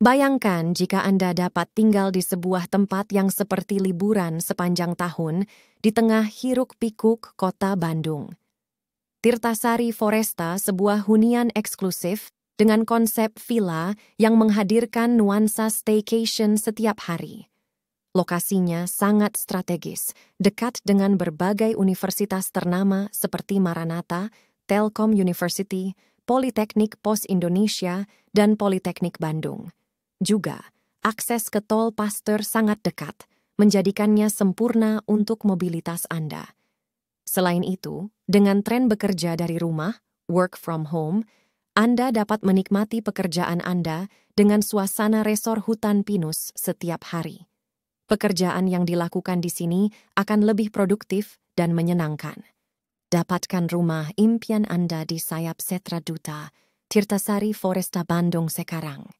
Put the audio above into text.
Bayangkan jika Anda dapat tinggal di sebuah tempat yang seperti liburan sepanjang tahun di tengah hiruk-pikuk kota Bandung. Tirtasari Foresta sebuah hunian eksklusif dengan konsep villa yang menghadirkan nuansa staycation setiap hari. Lokasinya sangat strategis, dekat dengan berbagai universitas ternama seperti Maranatha, Telkom University, Politeknik Pos Indonesia, dan Politeknik Bandung. Juga, akses ke tol Pasteur sangat dekat, menjadikannya sempurna untuk mobilitas Anda. Selain itu, dengan tren bekerja dari rumah, work from home, Anda dapat menikmati pekerjaan Anda dengan suasana resor hutan pinus setiap hari. Pekerjaan yang dilakukan di sini akan lebih produktif dan menyenangkan. Dapatkan rumah impian Anda di sayap Setra Duta, Tirtasari Foresta Bandung sekarang.